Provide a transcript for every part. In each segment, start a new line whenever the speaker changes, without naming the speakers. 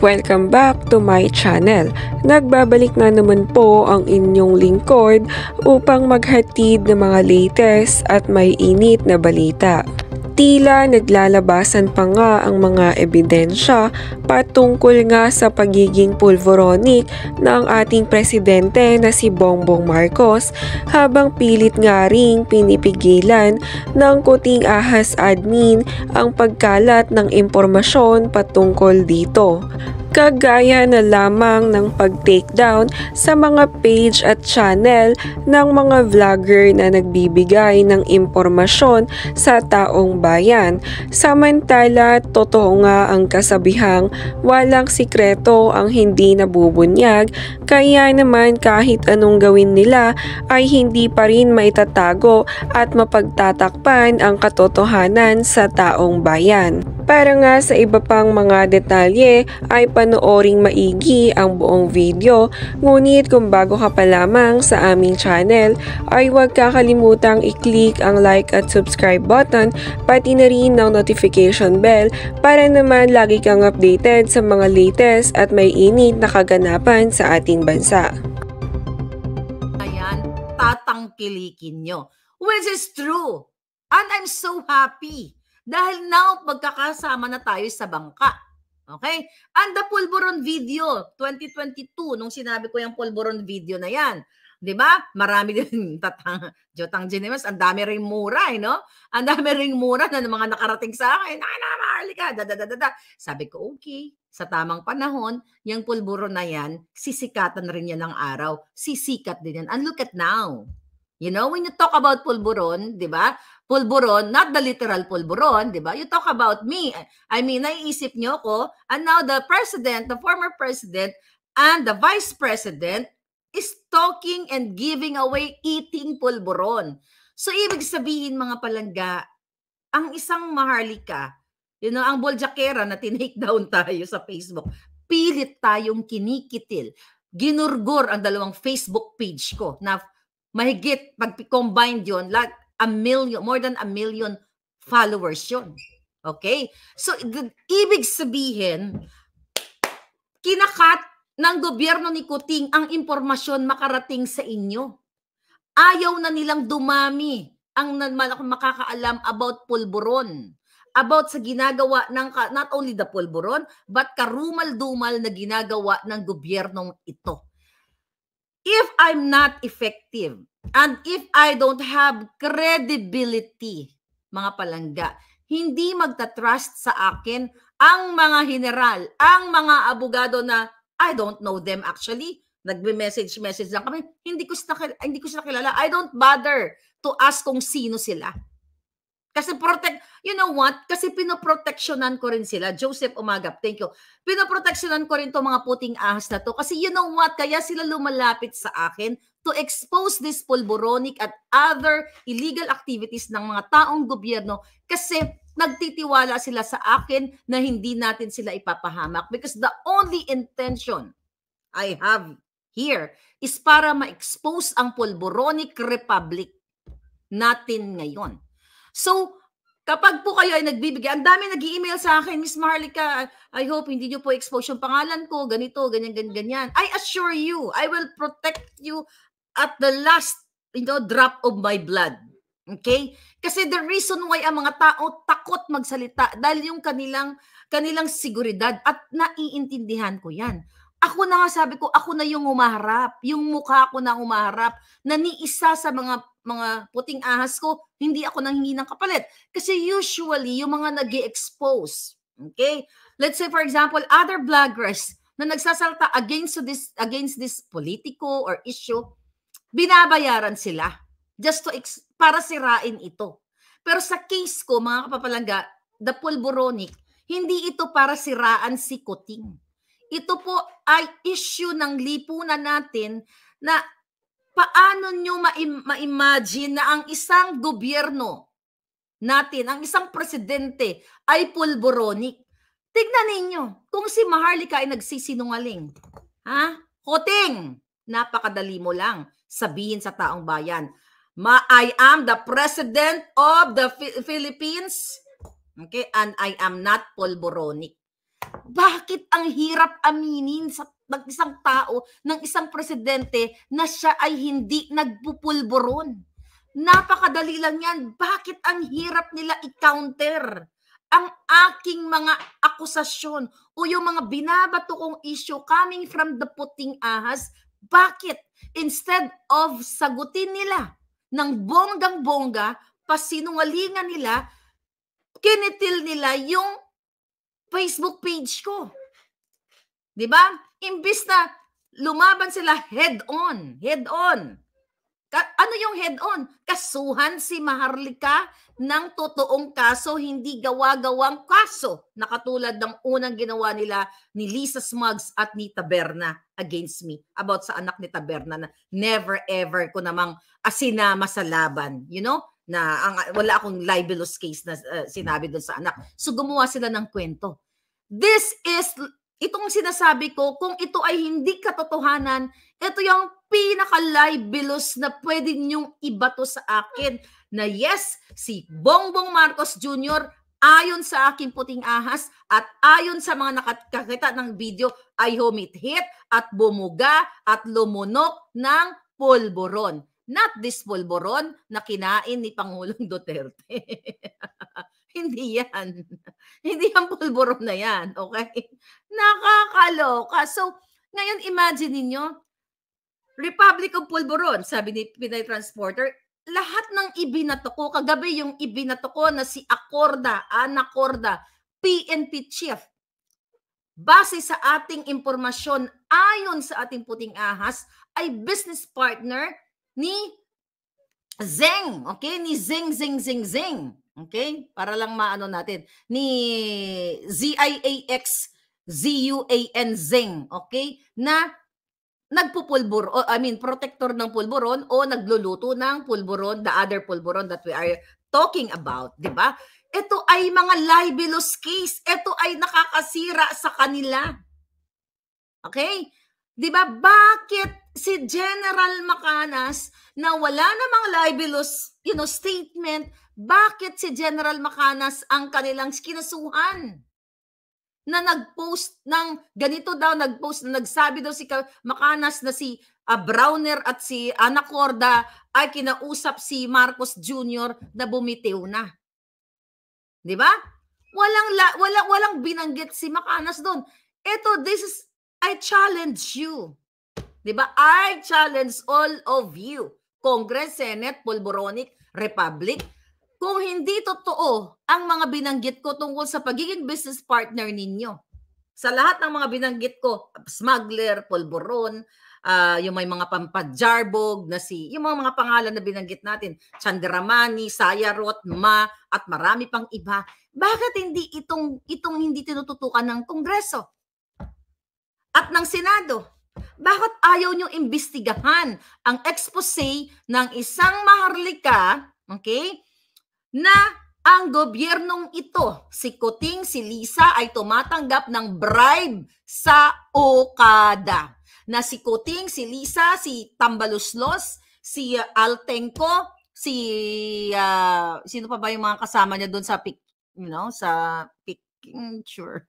Welcome back to my channel. Nagbabalik na naman po ang inyong lingkod upang maghatid ng mga latest at may init na balita. Tila naglalabasan pa nga ang mga ebidensya patungkol nga sa pagiging pulvoronic ng ating presidente na si Bongbong Marcos habang pilit nga ring pinipigilan ng kuting ahas admin ang pagkalat ng impormasyon patungkol dito kagaya na lamang ng pag-takedown sa mga page at channel ng mga vlogger na nagbibigay ng impormasyon sa taong bayan. Samantala, totoo nga ang kasabihang walang sikreto ang hindi nabubunyag kaya naman kahit anong gawin nila ay hindi pa rin maitatago at mapagtatakpan ang katotohanan sa taong bayan. Para nga sa iba pang mga detalye ay panooring maigi ang buong video, ngunit kung bago ka pa lamang sa aming channel ay huwag kakalimutang i-click ang like at subscribe button pati na rin ang notification bell para naman lagi kang updated sa mga latest at may init na kaganapan sa ating bansa.
Ayan, tatangkilikin nyo. Which is true. And I'm so happy. Dahil now, magkakasama na tayo sa bangka. Okay? And the Pulboron video, 2022, nung sinabi ko yung Pulboron video na yan. 'di ba? Marami din tatang Jotang Genemas, ang dami ring mura, eh, no? Ang dami ring mura na mga nakarating sa akin. Ana, Marlica, da, da, da, da, da. Sabi ko, okay, sa tamang panahon, yung pulburo na yan, sisikatan rin yan ng araw. Sisikat din yan. And look at now. You know, when you talk about pulburon, di ba? Pulburon, not the literal pulburon, di ba? You talk about me. I mean, naiisip niyo ko. And now the president, the former president, and the vice president is talking and giving away eating pulburon. So, ibig sabihin mga palangga, ang isang maharlika, you know, ang boljakera na tinake down tayo sa Facebook, pilit tayong kinikitil. Ginurgor ang dalawang Facebook page ko na mahigit pag combined yon like a million more than a million followers yon okay so the, ibig sabihin kinakat ng gobyerno ni Kuting ang impormasyon makarating sa inyo ayaw na nilang dumami ang makakaalam about pulburon about sa ginagawa ng not only the pulburon but karumal-dumal na ginagawa ng gobyernong ito if I'm not effective and if I don't have credibility, mga palangga, hindi magta-trust sa akin ang mga general, ang mga abogado na I don't know them actually. Nagme-message message lang kami. Hindi ko sila hindi ko sila kilala. I don't bother to ask kung sino sila. Kasi protect, you know what? Kasi pinoproteksyonan ko rin sila. Joseph Umagap, thank you. Pinoproteksyonan ko rin to mga puting ahas na to. Kasi you know what? Kaya sila lumalapit sa akin to expose this polboronic at other illegal activities ng mga taong gobyerno kasi nagtitiwala sila sa akin na hindi natin sila ipapahamak because the only intention I have here is para ma-expose ang polboronic republic natin ngayon. So, kapag po kayo ay nagbibigay, ang dami nag email sa akin, Miss Marlica, I hope hindi nyo po expose yung pangalan ko, ganito, ganyan, ganyan, ganyan. I assure you, I will protect you at the last you know, drop of my blood. Okay? Kasi the reason why ang mga tao takot magsalita dahil yung kanilang kanilang seguridad at naiintindihan ko 'yan. Ako na nga sabi ko, ako na yung umaharap. Yung mukha ko na umaharap. Naniisa sa mga mga puting ahas ko, hindi ako nanghingi ng kapalit. Kasi usually, yung mga nag expose Okay? Let's say, for example, other bloggers na nagsasalta against this, against this politiko or issue, binabayaran sila just to para sirain ito. Pero sa case ko, mga kapapalangga, the pulboronic, hindi ito para siraan si Kuting. Ito po ay issue ng lipunan natin na paano nyo ma imagine na ang isang gobyerno natin, ang isang presidente ay pulboronic? Tignan ninyo kung si Maharlika ay nagsisinungaling. Ha? Koting! Napakadali mo lang sabihin sa taong bayan. Ma, I am the president of the Philippines. Okay, and I am not pulboronic. Bakit ang hirap aminin sa ng isang tao, ng isang presidente na siya ay hindi nagpupulburon. Napakadali lang yan. Bakit ang hirap nila i-counter ang aking mga akusasyon o yung mga binabato kong issue coming from the puting ahas? Bakit? Instead of sagutin nila ng bonggang-bongga, pasinungalingan nila, kinitil nila yung Facebook page ko. 'Di ba? Imbis na lumaban sila head-on, head-on. Ka- ano yung head-on? Kasuhan si Maharlika ng totoong kaso, hindi gawa-gawang kaso na katulad ng unang ginawa nila ni Lisa Smugs at ni Taberna against me about sa anak ni Taberna na never ever ko namang asinama sa laban. You know? Na ang, wala akong libelous case na uh, sinabi doon sa anak. So gumawa sila ng kwento. This is Itong sinasabi ko, kung ito ay hindi katotohanan, ito yung pinaka-libelous na pwede niyong ibato sa akin na yes, si Bongbong Marcos Jr. ayon sa aking puting ahas at ayon sa mga nakakita ng video ay hit at bumuga at lumunok ng polboron. Not this polboron na kinain ni Pangulong Duterte. Hindi yan. Hindi yan pulburo na yan, okay? Nakakaloka. So, ngayon imagine ninyo, Republic of Pulboron, sabi ni Pinay Transporter, lahat ng ibinato ko, kagabi yung ibinato ko na si Acorda, Ana Corda, PNP Chief, base sa ating impormasyon ayon sa ating puting ahas, ay business partner ni Zeng, okay? Ni Zeng, Zeng, Zeng, Zeng. Okay? Para lang maano natin. Ni Z-I-A-X, Z-U-A-N, Zeng. Okay? Na nagpupulbur, o, I mean, protector ng pulburon o nagluluto ng pulburon, the other pulburon that we are talking about. ba? Diba? Ito ay mga libelous case. Ito ay nakakasira sa kanila. Okay? 'Di ba? Bakit si General Macanas na wala namang libelous you know, statement, bakit si General Macanas ang kanilang kinasuhan? na nag-post ng ganito daw nag-post na nagsabi daw si Macanas na si uh, Browner at si Anacorda ay kinausap si Marcos Jr. na bumitiw na. 'Di ba? Walang la, wala walang binanggit si Macanas doon. Ito this is I challenge you. 'Di ba? I challenge all of you, Congress, Senate, Polboronic Republic, kung hindi totoo ang mga binanggit ko tungkol sa pagiging business partner ninyo. Sa lahat ng mga binanggit ko, smuggler, polboron, uh, ah, yung may mga pampajarbog na si, yung mga, mga pangalan na binanggit natin, Chandramani, Sayarot, Ma, at marami pang iba. Bakit hindi itong, itong hindi tinututukan ng Kongreso at ng Senado? Bakit ayaw niyong imbestigahan ang expose ng isang maharlika, okay, na ang gobyernong ito, si Kuting, si Lisa, ay tumatanggap ng bribe sa Okada. Na si Kuting, si Lisa, si Tambaluslos, si uh, Altenko, si uh, sino pa ba yung mga kasama niya doon sa pic, you know, sa picture. Mm,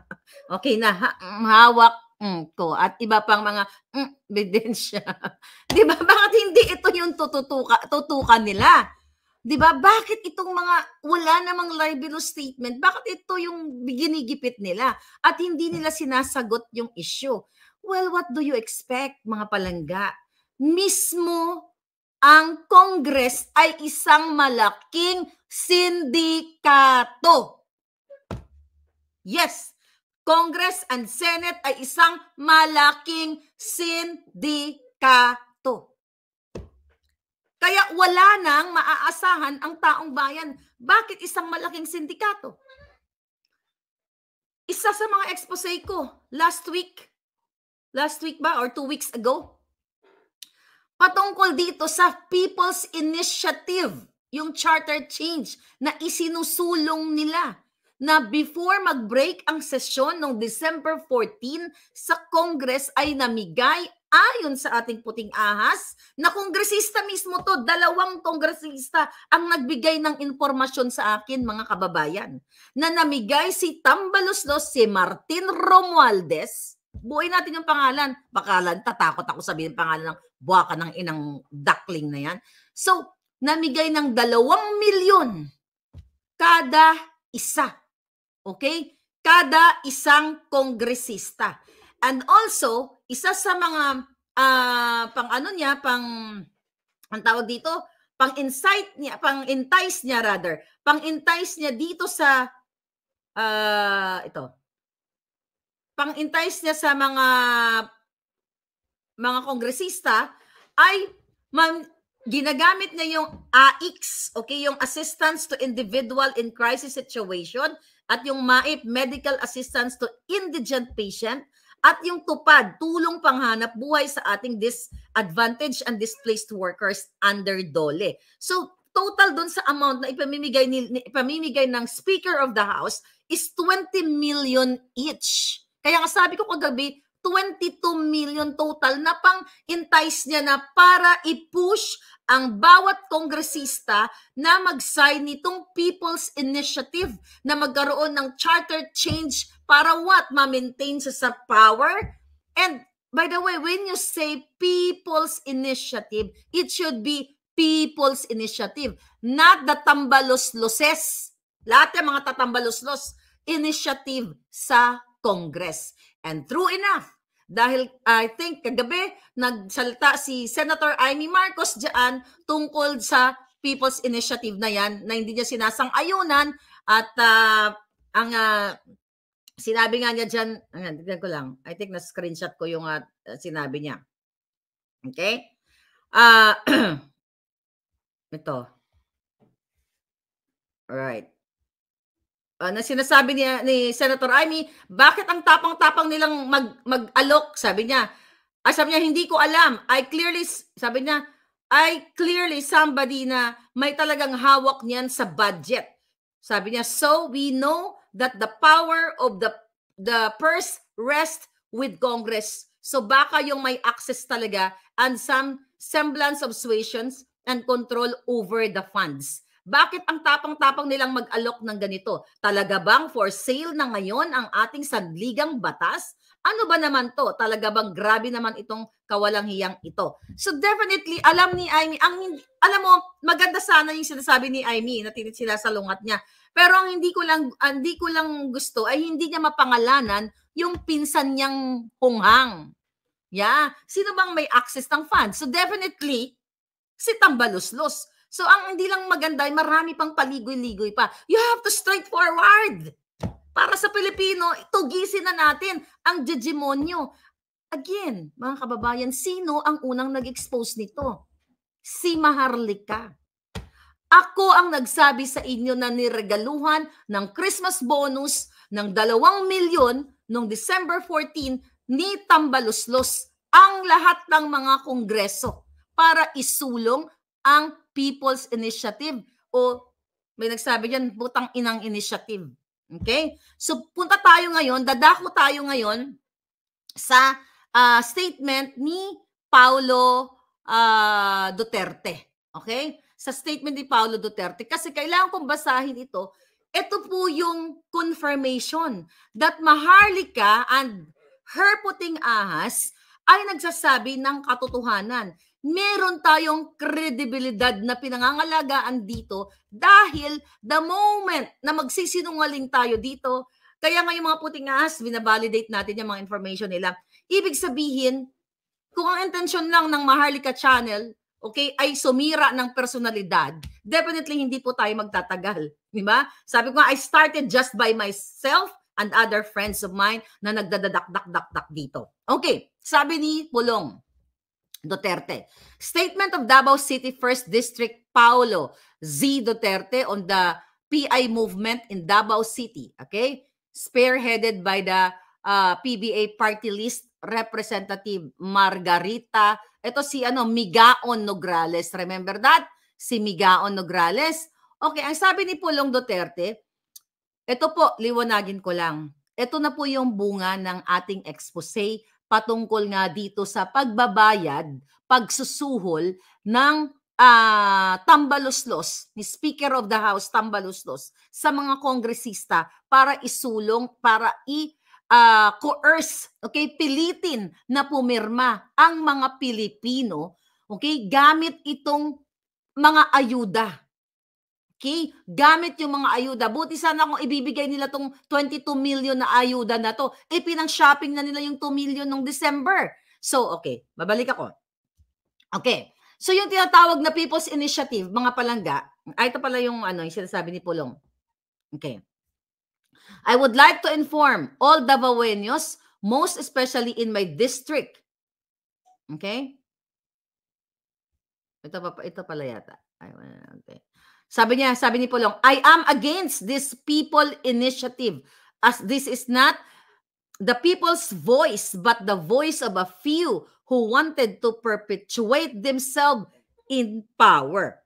okay na, hawak mm ko at iba pang mga mm, ebidensya. 'Di ba? Bakit hindi ito yung tututukan tutukan nila? 'Di ba? Bakit itong mga wala namang libelous statement? Bakit ito yung ginigipit nila at hindi nila sinasagot yung issue? Well, what do you expect mga palangga? Mismo ang Congress ay isang malaking sindikato. Yes, Congress and Senate ay isang malaking sindikato. Kaya wala nang maaasahan ang taong bayan. Bakit isang malaking sindikato? Isa sa mga expose ko last week, last week ba or two weeks ago, patungkol dito sa People's Initiative, yung charter change na isinusulong nila na before mag-break ang sesyon ng December 14 sa Congress ay namigay ayon sa ating puting ahas na kongresista mismo to, dalawang kongresista ang nagbigay ng impormasyon sa akin mga kababayan na namigay si Tambaloslos, si Martin Romualdez, buuin natin yung pangalan, bakalan tatakot ako sabihin pangalan ng buwaka ng inang duckling na yan. So, namigay ng dalawang milyon kada isa Okay? Kada isang kongresista. And also, isa sa mga uh, pang ano niya, pang ang tawag dito, pang insight niya, pang entice niya rather, pang entice niya dito sa uh, ito. Pang entice niya sa mga mga kongresista ay ma- ginagamit niya yung AIX, okay, yung Assistance to Individual in Crisis Situation at yung MAIP, Medical Assistance to Indigent Patient at yung TUPAD, Tulong Panghanap Buhay sa ating disadvantaged and displaced workers under DOLE. So total doon sa amount na ipamimigay, ni, ipamimigay ng Speaker of the House is 20 million each. Kaya nga sabi ko kagabi, 22 million total na pang-entice niya na para i-push ang bawat kongresista na mag-sign nitong People's Initiative na magkaroon ng charter change para what? Ma-maintain sa, sa power? And by the way, when you say People's Initiative, it should be People's Initiative, not the tambalos-loses. Lahat yung mga tatambalos-los, initiative sa Congress. And true enough, dahil I think kagabi nagsalta si Senator Amy Marcos diyan tungkol sa People's Initiative na yan na hindi niya sinasang-ayunan at uh, ang uh, sinabi nga niya diyan, tignan ko lang. I think na screenshot ko yung uh, sinabi niya. Okay? Uh, ito. All right uh, na sinasabi niya ni Senator Amy, bakit ang tapang-tapang nilang mag, mag-alok? Sabi niya, ah, sabi niya, hindi ko alam. I clearly, sabi niya, I clearly somebody na may talagang hawak niyan sa budget. Sabi niya, so we know that the power of the the purse rests with Congress. So baka yung may access talaga and some semblance of situations and control over the funds. Bakit ang tapang-tapang nilang mag-alok ng ganito? Talaga bang for sale na ngayon ang ating sangligang batas? Ano ba naman to? Talaga bang grabe naman itong kawalang hiyang ito? So definitely, alam ni Aimee, ang, alam mo, maganda sana yung sinasabi ni Aimee na sila sa lungat niya. Pero ang hindi ko lang hindi ko lang gusto ay hindi niya mapangalanan yung pinsan niyang hunghang. Yeah, sino bang may access ng funds? So definitely si Tambaluslos So ang hindi lang maganda ay marami pang paligoy-ligoy pa. You have to straight forward. Para sa Pilipino, tugisin na natin ang degemonyo. Again, mga kababayan, sino ang unang nag-expose nito? Si Maharlika. Ako ang nagsabi sa inyo na niregaluhan ng Christmas bonus ng 2 milyon noong December 14 ni Tambaluslos ang lahat ng mga kongreso para isulong ang People's Initiative o may nagsabi diyan butang inang initiative. Okay? So punta tayo ngayon, dadako tayo ngayon sa uh, statement ni Paulo uh, Duterte. Okay? Sa statement ni Paulo Duterte kasi kailangan kong basahin ito. Ito po yung confirmation that Maharlika and her puting ahas ay nagsasabi ng katotohanan meron tayong kredibilidad na pinangangalagaan dito dahil the moment na magsisinungaling tayo dito, kaya nga mga puting as, binabalidate natin yung mga information nila. Ibig sabihin, kung ang intention lang ng Maharlika Channel, okay, ay sumira ng personalidad, definitely hindi po tayo magtatagal. Di ba? Sabi ko, I started just by myself and other friends of mine na nagdadadak dito. Okay, sabi ni Pulong, Duterte. Statement of Davao City 1st District Paolo Z. Duterte on the PI movement in Davao City, okay? Spearheaded by the uh, PBA party list representative Margarita. Ito si ano, Migaon Nograles. Remember that? Si Migaon Nograles. Okay, ang sabi ni Pulong Duterte, ito po, liwanagin ko lang. Ito na po yung bunga ng ating expose patungkol nga dito sa pagbabayad, pagsusuhol ng uh, tambaluslos ni Speaker of the House tambaluslos sa mga kongresista para isulong, para i- uh, coerce, okay, pilitin na pumirma ang mga Pilipino, okay, gamit itong mga ayuda Okay? Gamit yung mga ayuda. Buti sana kung ibibigay nila tong 22 million na ayuda na to. Eh, pinang-shopping na nila yung 2 million nung December. So, okay. Babalik ako. Okay. So, yung tinatawag na People's Initiative, mga palangga. Ay, ah, ito pala yung, ano, yung sinasabi ni Pulong. Okay. I would like to inform all Davaoenos, most especially in my district. Okay? Ito, pa, ito pala yata. Ay, okay. Sabi niya, sabi ni Polong, I am against this people initiative as this is not the people's voice but the voice of a few who wanted to perpetuate themselves in power.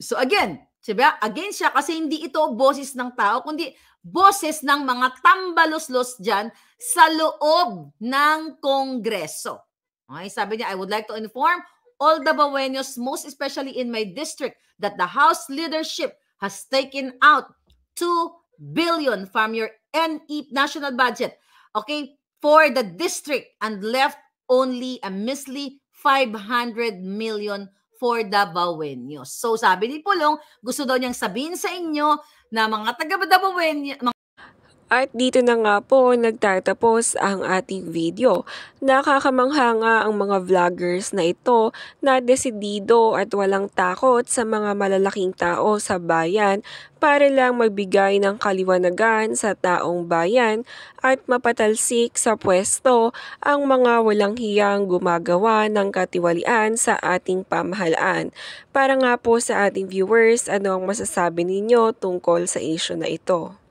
So again, Diba? Again siya kasi hindi ito boses ng tao, kundi boses ng mga tambalos-los dyan sa loob ng Kongreso. Okay, sabi niya, I would like to inform all the Bawenos, most especially in my district, that the House leadership has taken out 2 billion from your NE national budget, okay, for the district and left only a measly 500 million for Davaoenos. So sabi ni Pulong, gusto daw niyang sabihin sa inyo na mga taga Davaoenos,
at dito na nga po nagtatapos ang ating video. Nakakamangha nga ang mga vloggers na ito na desidido at walang takot sa mga malalaking tao sa bayan para lang magbigay ng kaliwanagan sa taong bayan at mapatalsik sa pwesto ang mga walang hiyang gumagawa ng katiwalian sa ating pamahalaan. Para nga po sa ating viewers, ano ang masasabi ninyo tungkol sa isyo na ito?